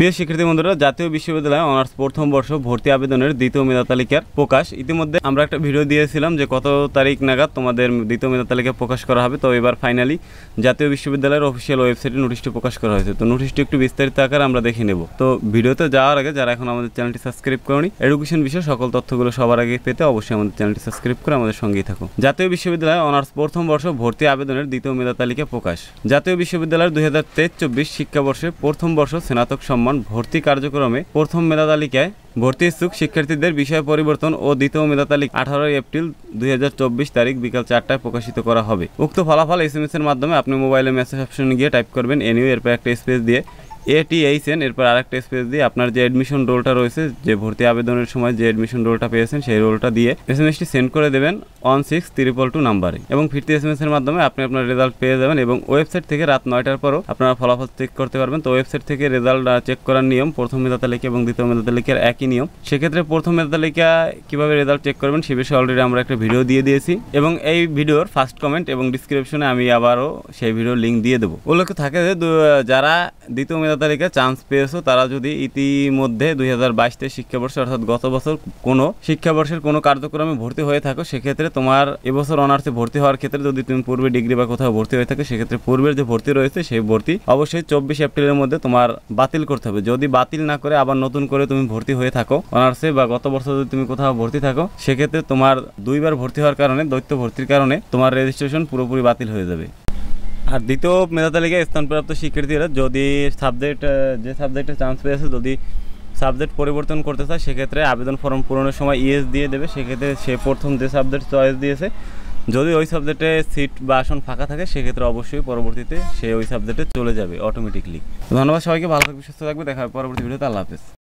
প্রিয় শিক্ষার্থী বন্ধুরা জাতীয় বিশ্ববিদ্যালয়ে অনার্স প্রথম বর্ষ ভর্তি আবেদনের দ্বিতীয় মেধা তালিকার প্রকাশ ইতিমধ্যে আমরা একটা ভিডিও দিয়েছিলাম যে কত তারিখ নাগাদ তোমাদের দ্বিতীয় মেধা তালিকা প্রকাশ করা হবে তো এবার ফাইনালি জাতীয় বিশ্ববিদ্যালয়ের অফিসিয়াল ওয়েবসাইটে নোটিশটি প্রকাশ করা হয়েছে তো নোটিশটি একটু বিস্তারিত আকারে আমরা দেখে নেব তো ভিডিওতে যাওয়ার আগে যারা এখন আমাদের চ্যানেলটি সাবস্ক্রাইব করেনি এডুকেশন বিষয়ে সকল তথ্যগুলো সবার আগে পেতে অবশ্যই আমাদের চ্যানেলটি সাবস্ক্রাইব করে আমাদের সঙ্গেই থাকো জাতীয় বিশ্ববিদ্যালয়ে অনার্স প্রথম বর্ষ ভর্তি আবেদনের দ্বিতীয় মেধা তালিকা প্রকাশ জাতীয় বিশ্ববিদ্যালয়ের দুই হাজার তেইশ চব্বিশ শিক্ষাবর্ষে প্রথম বর্ষ স্নাতক সম্মান রহমান ভর্তি কার্যক্রমে প্রথম মেধা তালিকায় ভর্তি ইচ্ছুক শিক্ষার্থীদের বিষয় পরিবর্তন ও দ্বিতীয় মেধা তালিকা আঠারোই এপ্রিল দুই তারিখ বিকাল চারটায় প্রকাশিত করা হবে উক্ত ফলাফল এস এর মাধ্যমে আপনি মোবাইলে মেসেজ অপশনে গিয়ে টাইপ করবেন এনিউ এরপর একটা স্পেস দিয়ে এটিএইচএন এরপর আরেকটা স্পেস দিয়ে আপনার যে অ্যাডমিশন রোলটা রয়েছে যে ভর্তি আবেদনের সময় যে অ্যাডমিশন রোলটা পেয়েছেন সেই রোলটা দিয়ে এস এম এসটি সেন্ড করে দেবেন ওয়ান সিক্স ত্রিপল টু নাম্বারে এবং ফিরতি এস এম এসের মাধ্যমে আপনি আপনার রেজাল্ট পেয়ে যাবেন এবং ওয়েবসাইট থেকে রাত নয়টার পরও আপনারা ফলাফল চেক করতে পারবেন তো ওয়েবসাইট থেকে রেজাল্ট চেক করার নিয়ম প্রথম মেধা তালিকা এবং দ্বিতীয় মেধা তালিকার একই নিয়ম সেক্ষেত্রে প্রথম মেধা তালিকা কীভাবে রেজাল্ট চেক করবেন সে বিষয়ে অলরেডি আমরা একটা ভিডিও দিয়ে দিয়েছি এবং এই ভিডিওর ফার্স্ট কমেন্ট এবং ডিসক্রিপশনে আমি আবারও সেই ভিডিওর লিঙ্ক দিয়ে দেবো উল্লেখ থাকে যে যারা দ্বিতীয় মেধা তারিখে চান্স পেয়েছো তারা যদি ইতিমধ্যে দুই হাজার বাইশ তেইশ শিক্ষাবর্ষে অর্থাৎ গত বছর কোনো শিক্ষাবর্ষের কোনো কার্যক্রমে ভর্তি হয়ে থাকো সেক্ষেত্রে তোমার এবছর অনার্সে ভর্তি হওয়ার ক্ষেত্রে যদি তুমি পূর্বে ডিগ্রি বা কোথাও ভর্তি হয়ে থাকো সেক্ষেত্রে পূর্বের যে ভর্তি রয়েছে সেই ভর্তি অবশ্যই চব্বিশ এপ্রিলের মধ্যে তোমার বাতিল করতে হবে যদি বাতিল না করে আবার নতুন করে তুমি ভর্তি হয়ে থাকো অনার্সে বা গত বছর যদি তুমি কোথাও ভর্তি থাকো সেক্ষেত্রে তোমার দুইবার ভর্তি হওয়ার কারণে দৈত্য ভর্তির কারণে তোমার রেজিস্ট্রেশন পুরোপুরি বাতিল হয়ে যাবে আর দ্বিতীয় মেধা তালিকায় স্থানপ্রাপ্ত শিক্ষার্থীরা যদি সাবজেক্ট যে সাবজেক্টে চান্স পেয়েছে যদি সাবজেক্ট পরিবর্তন করতে চায় সেক্ষেত্রে আবেদন ফর্ম পূরণের সময় ইএস e দিয়ে দেবে সেক্ষেত্রে সে প্রথম যে সাবজেক্ট চয়েস দিয়েছে যদি ওই সাবজেক্টে সিট বা আসন ফাঁকা থাকে সেক্ষেত্রে অবশ্যই পরবর্তীতে সে ওই সাবজেক্টে চলে যাবে অটোমেটিকলি ধন্যবাদ সবাইকে ভালো থাকবে সুস্থ থাকবে দেখা পরবর্তী ভিডিওতে আল্লাহ হাফেজ